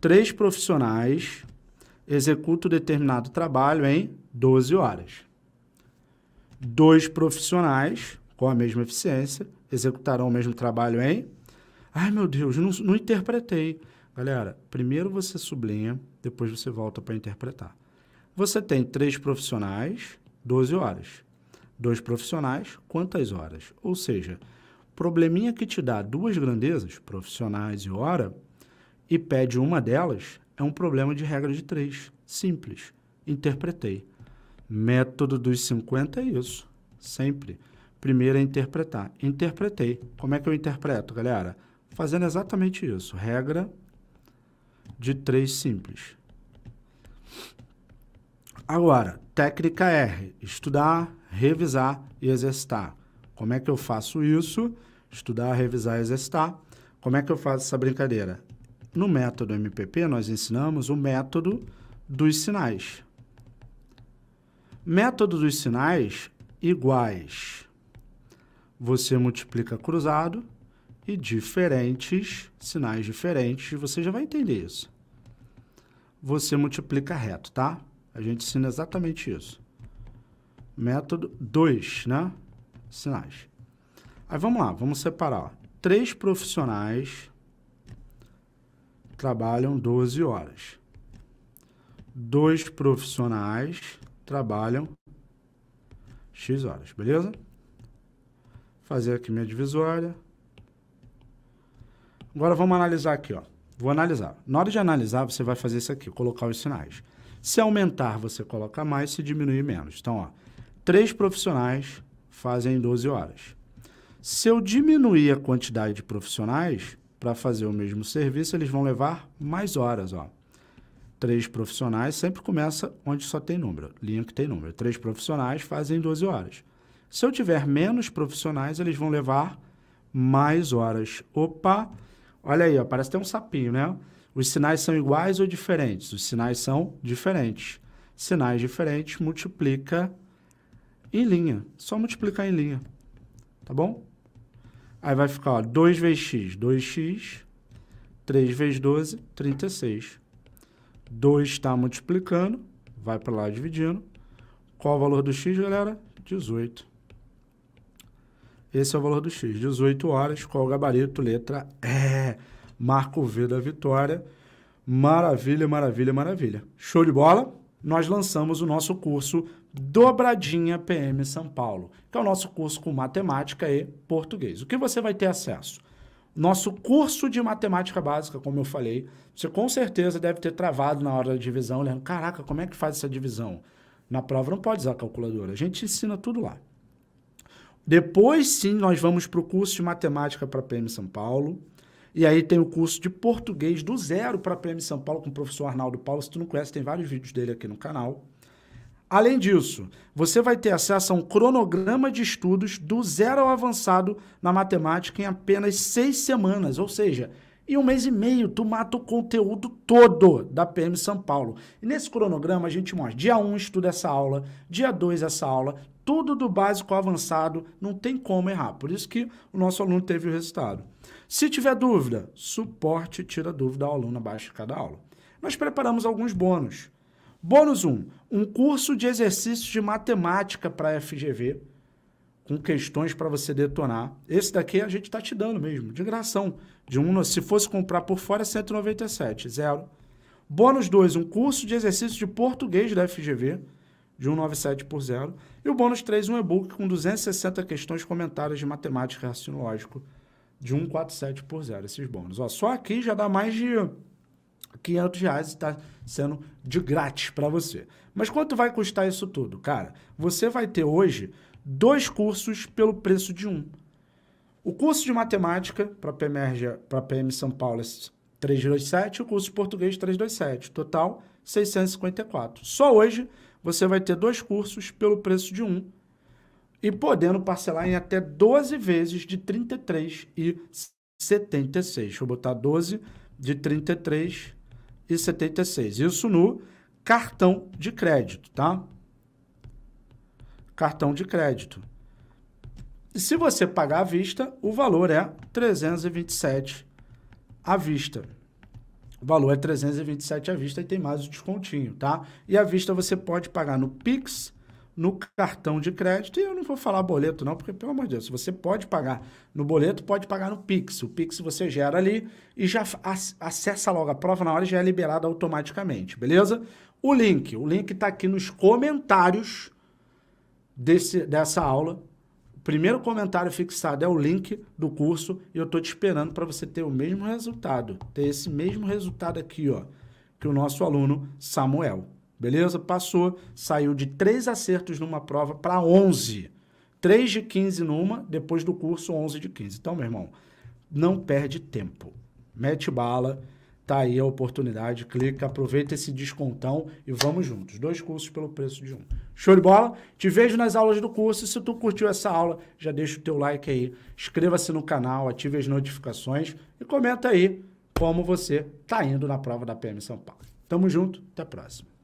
três profissionais executam determinado trabalho em 12 horas. Dois profissionais com a mesma eficiência executarão o mesmo trabalho em. Ai meu Deus, não, não interpretei. Galera, primeiro você sublinha, depois você volta para interpretar. Você tem três profissionais, 12 horas. Dois profissionais, quantas horas? Ou seja, probleminha que te dá duas grandezas, profissionais e hora, e pede uma delas, é um problema de regra de três. Simples. Interpretei. Método dos 50 é isso. Sempre. Primeiro é interpretar. Interpretei. Como é que eu interpreto, galera? Fazendo exatamente isso. Regra de três simples. Agora, técnica R. Estudar, revisar e exercitar. Como é que eu faço isso? Estudar, revisar e exercitar. Como é que eu faço essa brincadeira? No método MPP, nós ensinamos o método dos sinais. Método dos sinais iguais. Você multiplica cruzado e diferentes, sinais diferentes, você já vai entender isso. Você multiplica reto, tá? A gente ensina exatamente isso. Método 2, né? Sinais. Aí vamos lá, vamos separar. Ó. Três profissionais trabalham 12 horas. Dois profissionais trabalham X horas, beleza? Fazer aqui minha divisória. Agora vamos analisar aqui, ó. Vou analisar. Na hora de analisar, você vai fazer isso aqui, colocar os sinais. Se aumentar, você coloca mais, se diminuir menos. Então, ó, três profissionais fazem 12 horas. Se eu diminuir a quantidade de profissionais, para fazer o mesmo serviço, eles vão levar mais horas. Ó. Três profissionais sempre começa onde só tem número, linha que tem número. Três profissionais fazem 12 horas. Se eu tiver menos profissionais, eles vão levar mais horas. Opa! Olha aí, ó, parece ter um sapinho, né? Os sinais são iguais ou diferentes? Os sinais são diferentes. Sinais diferentes multiplica em linha. Só multiplicar em linha. Tá bom? Aí vai ficar 2 vezes x, 2x, 3 vezes 12, 36. 2 está multiplicando, vai para lá dividindo. Qual o valor do x, galera? 18. Esse é o valor do x, 18 horas. Qual o gabarito? Letra E. Marco V da vitória. Maravilha, maravilha, maravilha. Show de bola? Nós lançamos o nosso curso Dobradinha PM São Paulo, que é o nosso curso com matemática e português. O que você vai ter acesso? Nosso curso de matemática básica, como eu falei, você com certeza deve ter travado na hora da divisão, olhando, caraca, como é que faz essa divisão? Na prova não pode usar calculadora, a gente ensina tudo lá. Depois sim, nós vamos para o curso de matemática para PM São Paulo. E aí tem o curso de português do zero para PM São Paulo com o professor Arnaldo Paulo. Se tu não conhece, tem vários vídeos dele aqui no canal. Além disso, você vai ter acesso a um cronograma de estudos do zero ao avançado na matemática em apenas seis semanas, ou seja, em um mês e meio tu mata o conteúdo todo da PM São Paulo. E nesse cronograma a gente mostra, dia 1 um, estuda essa aula, dia 2 essa aula, tudo do básico ao avançado, não tem como errar. Por isso que o nosso aluno teve o resultado. Se tiver dúvida, suporte tira dúvida ao aluno abaixo de cada aula. Nós preparamos alguns bônus. Bônus 1. Um curso de exercícios de matemática para FGV, com questões para você detonar. Esse daqui a gente está te dando mesmo, de gração. De um, se fosse comprar por fora, 197, zero. Bônus 2, um curso de exercícios de português da FGV, de 197 por zero. E o bônus 3, um e-book com 260 questões comentárias de matemática e raciocínio lógico, de 147 por zero, esses bônus. Ó, só aqui já dá mais de 500 reais está sendo de grátis para você. Mas quanto vai custar isso tudo? Cara, você vai ter hoje dois cursos pelo preço de um. O curso de matemática para PMERG, para PM São Paulo é 327, o curso de português 327, total 654. Só hoje você vai ter dois cursos pelo preço de um e podendo parcelar em até 12 vezes de 33 e 76. Vou botar 12 de 33 e 76. Isso no cartão de crédito, tá? Cartão de crédito. E se você pagar à vista, o valor é 327 à vista. O valor é 327 à vista e tem mais o descontinho, tá? E à vista você pode pagar no Pix, no cartão de crédito. E eu não vou falar boleto, não, porque, pelo amor de Deus, se você pode pagar no boleto, pode pagar no Pix. O Pix você gera ali e já acessa logo a prova na hora e já é liberado automaticamente, beleza? O link, o link está aqui nos comentários desse, dessa aula. O primeiro comentário fixado é o link do curso e eu estou te esperando para você ter o mesmo resultado, ter esse mesmo resultado aqui, ó, que o nosso aluno Samuel. Beleza? Passou, saiu de três acertos numa prova para 11. 3 de 15 numa, depois do curso 11 de 15. Então, meu irmão, não perde tempo. Mete bala, tá aí a oportunidade, clica, aproveita esse descontão e vamos juntos. Dois cursos pelo preço de um. Show de bola? Te vejo nas aulas do curso. Se tu curtiu essa aula, já deixa o teu like aí, inscreva-se no canal, ative as notificações e comenta aí como você tá indo na prova da PM São Paulo. Tamo junto, até a próxima.